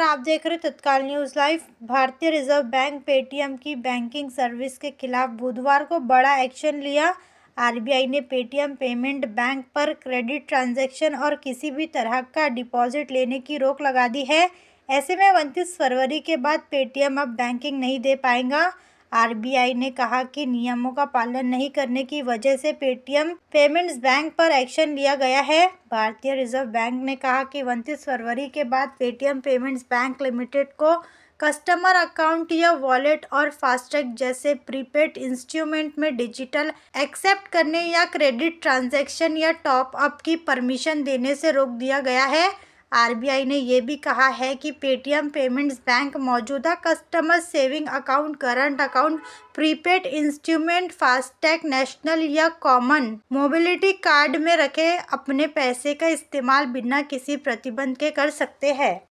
और आप देख रहे तत्काल न्यूज़ लाइव भारतीय रिजर्व बैंक पेटीएम की बैंकिंग सर्विस के खिलाफ बुधवार को बड़ा एक्शन लिया आरबीआई ने पेटीएम पेमेंट बैंक पर क्रेडिट ट्रांजैक्शन और किसी भी तरह का डिपॉजिट लेने की रोक लगा दी है ऐसे में उनतीस फरवरी के बाद पेटीएम अब बैंकिंग नहीं दे पाएगा आरबीआई ने कहा कि नियमों का पालन नहीं करने की वजह से पेटीएम पेमेंट्स बैंक पर एक्शन लिया गया है भारतीय रिजर्व बैंक ने कहा कि उनतीस फरवरी के बाद पेटीएम पेमेंट्स बैंक लिमिटेड को कस्टमर अकाउंट या वॉलेट और फास्टैग जैसे प्रीपेड इंस्ट्रूमेंट में डिजिटल एक्सेप्ट करने या क्रेडिट ट्रांजैक्शन या टॉप अप की परमिशन देने से रोक दिया गया है आरबीआई ने यह भी कहा है कि पेटीएम पेमेंट्स बैंक मौजूदा customer saving account current account prepaid instrument FASTag national या कॉमन मोबिलिटी कार्ड में रखे अपने पैसे का इस्तेमाल बिना किसी प्रतिबंध के कर सकते हैं